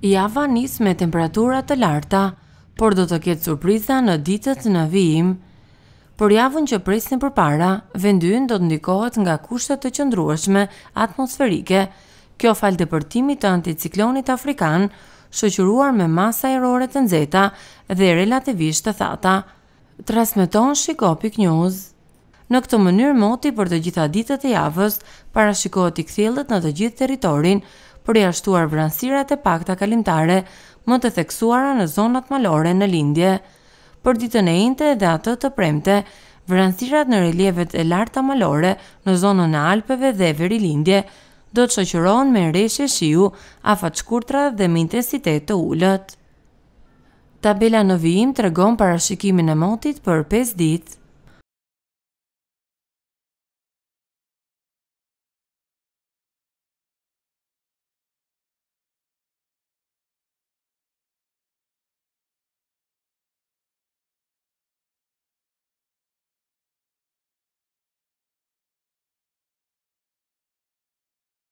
Java nis me temperaturat të larta, por do të ketë surpriza në ditët në vijim. Për javën që presin për para, vendyën do të ndikohet nga kushtet të qëndrueshme atmosferike, kjo fal të përtimit të anticiklonit afrikan, shëqyruar me masa erore të nzeta dhe relativisht të thata. Transmeton Shikopik News Në këtë mënyrë moti për të gjitha ditët e javës, parashikohet i kthjellët në të gjithë territorin, përjashtuar vranësirat e pakta kalimtare më të theksuara në zonat malore në lindje. Për ditën e inte dhe atë të premte, vranësirat në relievet e larta malore në zonën e Alpeve dhe veri lindje do të shoqërohen me rreshtje shiu, afat shkurtra dhe me intensitet të ulët. Tabela në vijim tregon parashikimin e motit për 5 ditë.